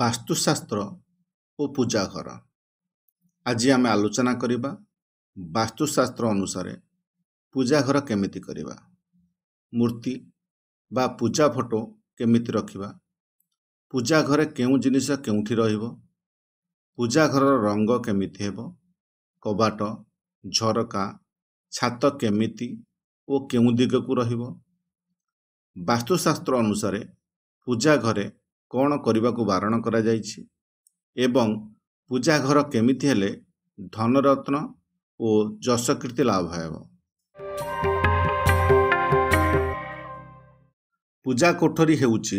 ବାସ୍ତୁଶାସ୍ତ୍ର ଓ ପୂଜା ଘର ଆଜି ଆମେ ଆଲୋଚନା କରିବା ବାସ୍ତୁଶାସ୍ତ୍ର ଅନୁସାରେ ପୂଜା ଘର କେମିତି କରିବା ମୂର୍ତ୍ତି ବା ପୂଜା ଫଟୋ କେମିତି ରଖିବା ପୂଜା ଘରେ କେଉଁ ଜିନିଷ କେଉଁଠି ରହିବ ପୂଜା ଘରର ରଙ୍ଗ କେମିତି ହେବ କବାଟ ଝରକା ଛାତ କେମିତି ଓ କେଉଁ ଦିଗକୁ ରହିବ ବାସ୍ତୁଶାସ୍ତ୍ର ଅନୁସାରେ ପୂଜା ଘରେ କ'ଣ କରିବାକୁ ବାରଣ କରାଯାଇଛି ଏବଂ ପୂଜା ଘର କେମିତି ହେଲେ ଧନରତ୍ନ ଓ ଯଶକୀର୍ତ୍ତି ଲାଭ ହେବ ପୂଜା କୋଠରୀ ହେଉଛି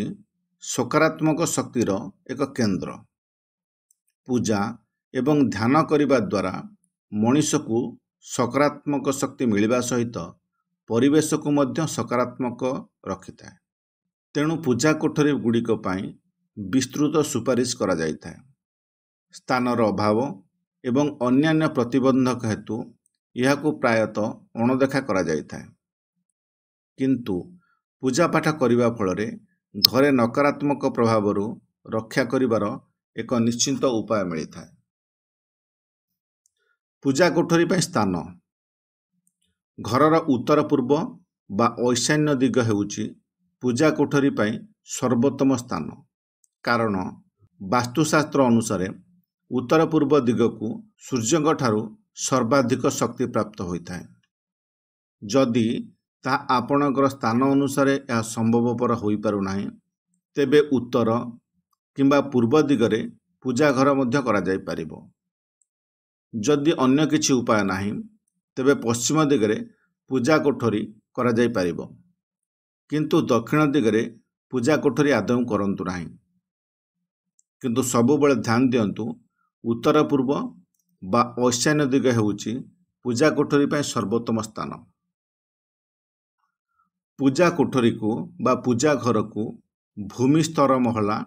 ସକାରାତ୍ମକ ଶକ୍ତିର ଏକ କେନ୍ଦ୍ର ପୂଜା ଏବଂ ଧ୍ୟାନ କରିବା ଦ୍ୱାରା ମଣିଷକୁ ସକାରାତ୍ମକ ଶକ୍ତି ମିଳିବା ସହିତ ପରିବେଶକୁ ମଧ୍ୟ ସକାରାତ୍ମକ ରଖିଥାଏ ତେଣୁ ପୂଜା କୋଠରୀ ଗୁଡ଼ିକ ପାଇଁ ବିସ୍ତୃତ ସୁପାରିଶ କରାଯାଇଥାଏ ସ୍ଥାନର ଅଭାବ ଏବଂ ଅନ୍ୟାନ୍ୟ ପ୍ରତିବନ୍ଧକ ହେତୁ ଏହାକୁ ପ୍ରାୟତଃ ଅଣଦେଖା କରାଯାଇଥାଏ କିନ୍ତୁ ପୂଜାପାଠ କରିବା ଫଳରେ ଘରେ ନକାରାତ୍ମକ ପ୍ରଭାବରୁ ରକ୍ଷା କରିବାର ଏକ ନିଶ୍ଚିନ୍ତ ଉପାୟ ମିଳିଥାଏ ପୂଜା କୋଠରୀ ପାଇଁ ସ୍ଥାନ ଘରର ଉତ୍ତର ପୂର୍ବ ବା ଐଶାନ୍ୟ ଦିଗ ହେଉଛି ପୂଜା କୋଠରୀ ପାଇଁ ସର୍ବୋତ୍ତମ ସ୍ଥାନ କାରଣ ବାସ୍ତୁଶାସ୍ତ୍ର ଅନୁସାରେ ଉତ୍ତର ପୂର୍ବ ଦିଗକୁ ସୂର୍ଯ୍ୟଙ୍କଠାରୁ ସର୍ବାଧିକ ଶକ୍ତି ପ୍ରାପ୍ତ ହୋଇଥାଏ ଯଦି ତାହା ଆପଣଙ୍କର ସ୍ଥାନ ଅନୁସାରେ ଏହା ସମ୍ଭବପର ହୋଇପାରୁନାହିଁ ତେବେ ଉତ୍ତର କିମ୍ବା ପୂର୍ବ ଦିଗରେ ପୂଜା ଘର ମଧ୍ୟ କରାଯାଇପାରିବ ଯଦି ଅନ୍ୟ କିଛି ଉପାୟ ନାହିଁ ତେବେ ପଶ୍ଚିମ ଦିଗରେ ପୂଜା କୋଠରୀ କରାଯାଇପାରିବ କିନ୍ତୁ ଦକ୍ଷିଣ ଦିଗରେ ପୂଜା କୋଠରୀ ଆଦୌ କରନ୍ତୁ ନାହିଁ କିନ୍ତୁ ସବୁବେଳେ ଧ୍ୟାନ ଦିଅନ୍ତୁ ଉତ୍ତର ପୂର୍ବ ବା ଐଶାନ୍ୟ ଦିଗ ହେଉଛି ପୂଜା କୋଠରୀ ପାଇଁ ସର୍ବୋତ୍ତମ ସ୍ଥାନ ପୂଜା କୋଠରୀକୁ ବା ପୂଜା ଘରକୁ ଭୂମି ସ୍ତର ମହଲା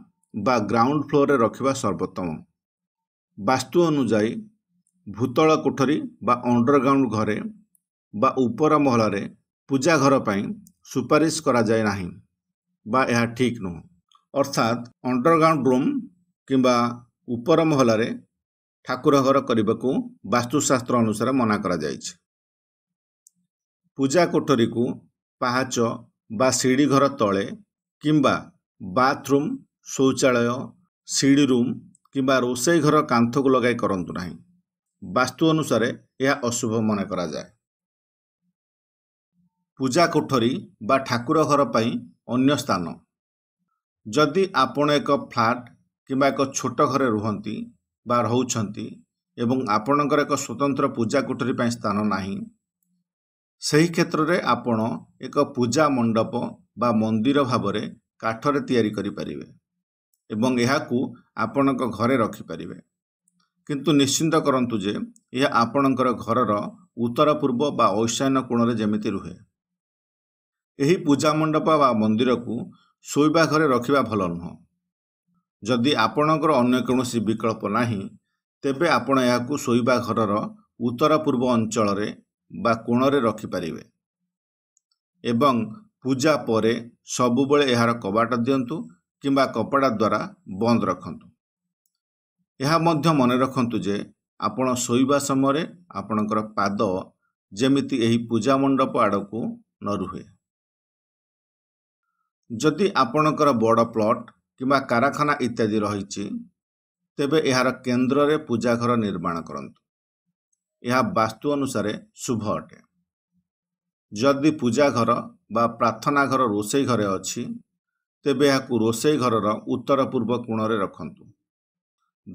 ବା ଗ୍ରାଉଣ୍ଡ ଫ୍ଲୋରରେ ରଖିବା ସର୍ବୋତ୍ତମ ବାସ୍ତୁ ଅନୁଯାୟୀ ଭୂତଳ କୋଠରୀ ବା ଅଣ୍ଡରଗ୍ରାଉଣ୍ଡ ଘରେ ବା ଉପର ମହଲାରେ ପୂଜା ଘର ପାଇଁ ସୁପାରିଶ କରାଯାଏ ନାହିଁ ବା ଏହା ଠିକ୍ ନୁହଁ ଅର୍ଥାତ୍ ଅଣ୍ଡରଗ୍ରାଉଣ୍ଡ ରୁମ୍ କିମ୍ବା ଉପର ମହଲାରେ ଠାକୁର ଘର କରିବାକୁ ବାସ୍ତୁଶାସ୍ତ୍ର ଅନୁସାରେ ମନା କରାଯାଇଛି ପୂଜା କୋଠରୀକୁ ପାହାଚ ବା ସିଡ଼ି ଘର ତଳେ କିମ୍ବା ବାଥରୁମ୍ ଶୌଚାଳୟ ସିଡ଼ି ରୁମ୍ କିମ୍ବା ରୋଷେଇ ଘର କାନ୍ଥକୁ ଲଗାଇ କରନ୍ତୁ ନାହିଁ ବାସ୍ତୁ ଅନୁସାରେ ଏହା ଅଶୁଭ ମନେ କରାଯାଏ ପୂଜା କୋଠରୀ ବା ଠାକୁର ଘର ପାଇଁ ଅନ୍ୟ ସ୍ଥାନ ଯଦି ଆପଣ ଏକ ଫ୍ଲାଟ୍ କିମ୍ବା ଏକ ଛୋଟ ଘରେ ରୁହନ୍ତି ବା ରହୁଛନ୍ତି ଏବଂ ଆପଣଙ୍କର ଏକ ସ୍ୱତନ୍ତ୍ର ପୂଜା କୋଠରୀ ପାଇଁ ସ୍ଥାନ ନାହିଁ ସେହି କ୍ଷେତ୍ରରେ ଆପଣ ଏକ ପୂଜା ମଣ୍ଡପ ବା ମନ୍ଦିର ଭାବରେ କାଠରେ ତିଆରି କରିପାରିବେ ଏବଂ ଏହାକୁ ଆପଣଙ୍କ ଘରେ ରଖିପାରିବେ କିନ୍ତୁ ନିଶ୍ଚିନ୍ତ କରନ୍ତୁ ଯେ ଏହା ଆପଣଙ୍କର ଘରର ଉତ୍ତର ପୂର୍ବ ବା ଐଶାନ୍ୟ କୋଣରେ ଯେମିତି ରୁହେ ଏହି ପୂଜାମଣ୍ଡପ ବା ମନ୍ଦିରକୁ ଶୋଇବା ଘରେ ରଖିବା ଭଲ ନୁହଁ ଯଦି ଆପଣଙ୍କର ଅନ୍ୟ କୌଣସି ବିକଳ୍ପ ନାହିଁ ତେବେ ଆପଣ ଏହାକୁ ଶୋଇବା ଘରର ଉତ୍ତର ପୂର୍ବ ଅଞ୍ଚଳରେ ବା କୋଣରେ ରଖିପାରିବେ ଏବଂ ପୂଜା ପରେ ସବୁବେଳେ ଏହାର କବାଟ ଦିଅନ୍ତୁ କିମ୍ବା କପଡ଼ା ଦ୍ୱାରା ବନ୍ଦ ରଖନ୍ତୁ ଏହା ମଧ୍ୟ ମନେ ରଖନ୍ତୁ ଯେ ଆପଣ ଶୋଇବା ସମୟରେ ଆପଣଙ୍କର ପାଦ ଯେମିତି ଏହି ପୂଜାମଣ୍ଡପ ଆଡ଼କୁ ନ ରୁହେ ଯଦି ଆପଣଙ୍କର ବଡ଼ ପ୍ଲଟ୍ କିମ୍ବା କାରଖାନା ଇତ୍ୟାଦି ରହିଛି ତେବେ ଏହାର କେନ୍ଦ୍ରରେ ପୂଜା ଘର ନିର୍ମାଣ କରନ୍ତୁ ଏହା ବାସ୍ତୁ ଅନୁସାରେ ଶୁଭ ଅଟେ ଯଦି ପୂଜା ଘର ବା ପ୍ରାର୍ଥନା ଘର ରୋଷେଇ ଘରେ ଅଛି ତେବେ ଏହାକୁ ରୋଷେଇ ଘରର ଉତ୍ତର ପୂର୍ବ କୋଣରେ ରଖନ୍ତୁ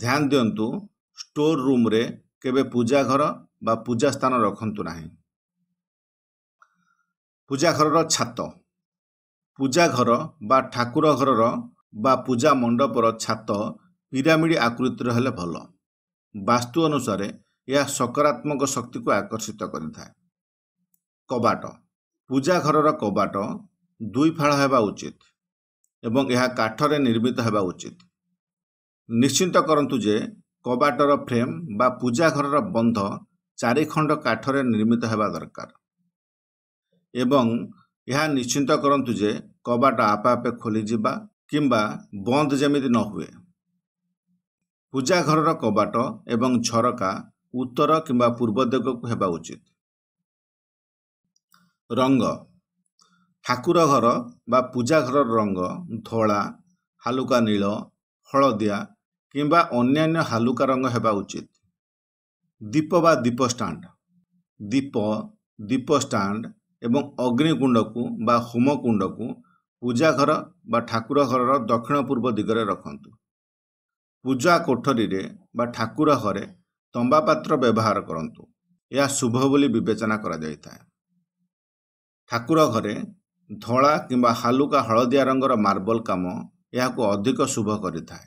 ଧ୍ୟାନ ଦିଅନ୍ତୁ ଷ୍ଟୋର ରୁମ୍ରେ କେବେ ପୂଜା ଘର ବା ପୂଜା ସ୍ଥାନ ରଖନ୍ତୁ ନାହିଁ ପୂଜା ଘରର ଛାତ ପୂଜା ଘର ବା ଠାକୁର ଘରର ବା ପୂଜା ମଣ୍ଡପର ଛାତ ପିରାମିଡ଼ ଆକୃତିର ହେଲେ ଭଲ ବାସ୍ତୁ ଅନୁସାରେ ଏହା ସକାରାତ୍ମକ ଶକ୍ତିକୁ ଆକର୍ଷିତ କରିଥାଏ କବାଟ ପୂଜା ଘରର କବାଟ ଦୁଇ ଫାଳ ହେବା ଉଚିତ ଏବଂ ଏହା କାଠରେ ନିର୍ମିତ ହେବା ଉଚିତ ନିଶ୍ଚିନ୍ତ କରନ୍ତୁ ଯେ କବାଟର ଫ୍ରେମ୍ ବା ପୂଜା ଘରର ବନ୍ଧ ଚାରିଖଣ୍ଡ କାଠରେ ନିର୍ମିତ ହେବା ଦରକାର ଏବଂ ଏହା ନିଶ୍ଚିନ୍ତ କରନ୍ତୁ ଯେ କବାଟ ଆପେ ଆପେ ଖୋଲିଯିବା କିମ୍ବା ବନ୍ଦ ଯେମିତି ନ ହୁଏ ପୂଜା ଘରର କବାଟ ଏବଂ ଝରକା ଉତ୍ତର କିମ୍ବା ପୂର୍ବ ଦିଗକୁ ହେବା ଉଚିତ ରଙ୍ଗ ଠାକୁର ଘର ବା ପୂଜା ଘରର ରଙ୍ଗ ଧଳା ହାଲୁକା ନୀଳ ହଳଦିଆ କିମ୍ବା ଅନ୍ୟାନ୍ୟ ହାଲୁକା ରଙ୍ଗ ହେବା ଉଚିତ ଦୀପ ବା ଦୀପ ଷ୍ଟାଣ୍ଡ ଦୀପ ଦୀପ ଷ୍ଟାଣ୍ଡ ଏବଂ ଅଗ୍ନି କୁଣ୍ଡକୁ ବା ହୋମକୁଣ୍ଡକୁ ଘର ବା ଠାକୁର ଘରର ଦକ୍ଷିଣ ପୂର୍ବ ଦିଗରେ ରଖନ୍ତୁ ପୂଜା କୋଠରୀରେ ବା ଠାକୁର ଘରେ ତମ୍ବା ପାତ୍ର ବ୍ୟବହାର କରନ୍ତୁ ଏହା ଶୁଭ ବୋଲି ବିବେଚନା କରାଯାଇଥାଏ ଠାକୁର ଘରେ ଧଳା କିମ୍ବା ହାଲୁକା ହଳଦିଆ ରଙ୍ଗର ମାର୍ବଲ କାମ ଏହାକୁ ଅଧିକ ଶୁଭ କରିଥାଏ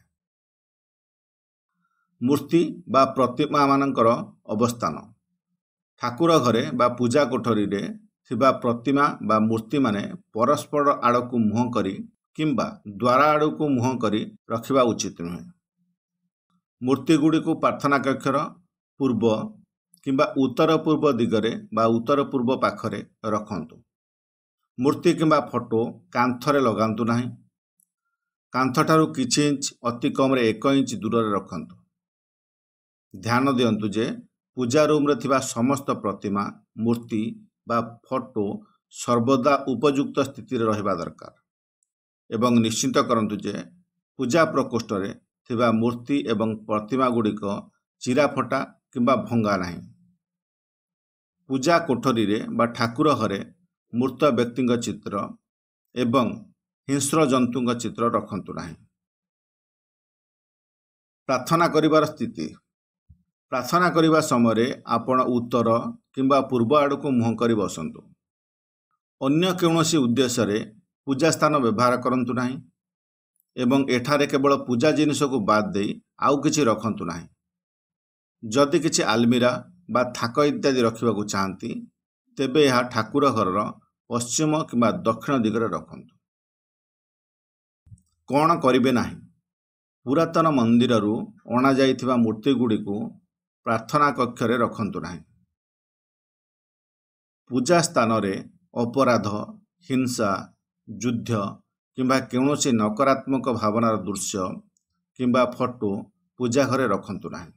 ମୂର୍ତ୍ତି ବା ପ୍ରତିମାମାନଙ୍କର ଅବସ୍ଥାନ ଠାକୁର ଘରେ ବା ପୂଜା କୋଠରୀରେ ଥିବା ପ୍ରତିମା ବା ମୂର୍ତ୍ତିମାନେ ପରସ୍ପର ଆଡ଼କୁ ମୁହଁ କରି କିମ୍ବା ଦ୍ୱାର ଆଡ଼କୁ ମୁହଁ କରି ରଖିବା ଉଚିତ ନୁହେଁ ମୂର୍ତ୍ତିଗୁଡ଼ିକୁ ପ୍ରାର୍ଥନା କକ୍ଷର ପୂର୍ବ କିମ୍ବା ଉତ୍ତର ପୂର୍ବ ଦିଗରେ ବା ଉତ୍ତର ପୂର୍ବ ପାଖରେ ରଖନ୍ତୁ ମୂର୍ତ୍ତି କିମ୍ବା ଫଟୋ କାନ୍ଥରେ ଲଗାନ୍ତୁ ନାହିଁ କାନ୍ଥଠାରୁ କିଛି ଇଞ୍ଚ ଅତି କମ୍ରେ ଏକ ଇଞ୍ଚ ଦୂରରେ ରଖନ୍ତୁ ଧ୍ୟାନ ଦିଅନ୍ତୁ ଯେ ପୂଜା ରୁମ୍ରେ ଥିବା ସମସ୍ତ ପ୍ରତିମା ମୂର୍ତ୍ତି ବା ଫଟୋ ସର୍ବଦା ଉପଯୁକ୍ତ ସ୍ଥିତିରେ ରହିବା ଦରକାର ଏବଂ ନିଶ୍ଚିତ କରନ୍ତୁ ଯେ ପୂଜା ପ୍ରକୋଷ୍ଠରେ ଥିବା ମୂର୍ତ୍ତି ଏବଂ ପ୍ରତିମା ଗୁଡ଼ିକ ଚିରା ଫଟା କିମ୍ବା ଭଙ୍ଗା ନାହିଁ ପୂଜା କୋଠରୀରେ ବା ଠାକୁର ଘରେ ମୃତ ବ୍ୟକ୍ତିଙ୍କ ଚିତ୍ର ଏବଂ ହିଂସ୍ର ଜନ୍ତୁଙ୍କ ଚିତ୍ର ରଖନ୍ତୁ ନାହିଁ ପ୍ରାର୍ଥନା କରିବାର ସ୍ଥିତି ପ୍ରାର୍ଥନା କରିବା ସମୟରେ ଆପଣ ଉତ୍ତର କିମ୍ବା ପୂର୍ବ ଆଡ଼କୁ ମୁହଁ କରି ବସନ୍ତୁ ଅନ୍ୟ କୌଣସି ଉଦ୍ଦେଶ୍ୟରେ ପୂଜା ସ୍ଥାନ ବ୍ୟବହାର କରନ୍ତୁ ନାହିଁ ଏବଂ ଏଠାରେ କେବଳ ପୂଜା ଜିନିଷକୁ ବାଦ୍ ଦେଇ ଆଉ କିଛି ରଖନ୍ତୁ ନାହିଁ ଯଦି କିଛି ଆଲମିରା ବା ଥାକ ଇତ୍ୟାଦି ରଖିବାକୁ ଚାହାନ୍ତି ତେବେ ଏହା ଠାକୁର ଘରର ପଶ୍ଚିମ କିମ୍ବା ଦକ୍ଷିଣ ଦିଗରେ ରଖନ୍ତୁ କ'ଣ କରିବେ ନାହିଁ ପୁରାତନ ମନ୍ଦିରରୁ ଅଣାଯାଇଥିବା ମୂର୍ତ୍ତିଗୁଡ଼ିକୁ ପ୍ରାର୍ଥନା କକ୍ଷରେ ରଖନ୍ତୁ ନାହିଁ ପୂଜା ସ୍ଥାନରେ ଅପରାଧ ହିଂସା ଯୁଦ୍ଧ କିମ୍ବା କୌଣସି ନକାରାତ୍ମକ ଭାବନାର ଦୃଶ୍ୟ କିମ୍ବା ଫଟୋ ପୂଜା ଘରେ ରଖନ୍ତୁ ନାହିଁ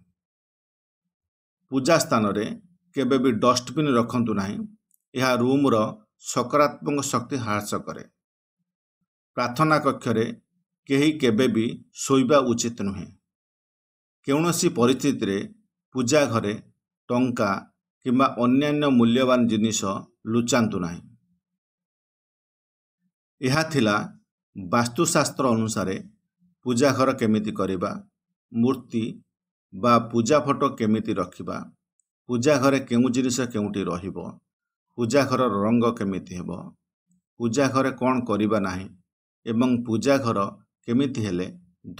ପୂଜା ସ୍ଥାନରେ କେବେ ବି ଡଷ୍ଟବିନ୍ ରଖନ୍ତୁ ନାହିଁ ଏହା ରୁମ୍ର ସକାରାତ୍ମକ ଶକ୍ତି ହ୍ରାସ କରେ ପ୍ରାର୍ଥନା କକ୍ଷରେ କେହି କେବେ ବି ଶୋଇବା ଉଚିତ ନୁହେଁ କୌଣସି ପରିସ୍ଥିତିରେ ପୂଜା ଘରେ ଟଙ୍କା କିମ୍ବା ଅନ୍ୟାନ୍ୟ ମୂଲ୍ୟବାନ ଜିନିଷ ଲୁଚାନ୍ତୁ ନାହିଁ ଏହା ଥିଲା ବାସ୍ତୁଶାସ୍ତ୍ର ଅନୁସାରେ ପୂଜା ଘର କେମିତି କରିବା ମୂର୍ତ୍ତି ବା ପୂଜା ଫଟୋ କେମିତି ରଖିବା ପୂଜା ଘରେ କେଉଁ ଜିନିଷ କେଉଁଠି ରହିବ ପୂଜା ଘରର ରଙ୍ଗ କେମିତି ହେବ ପୂଜା ଘରେ କ'ଣ କରିବା ନାହିଁ ଏବଂ ପୂଜା ଘର କେମିତି ହେଲେ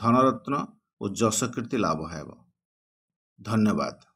ଧନରତ୍ନ ଓ ଯଶକୀର୍ତ୍ତି ଲାଭ ହେବ ଧନ୍ୟବାଦ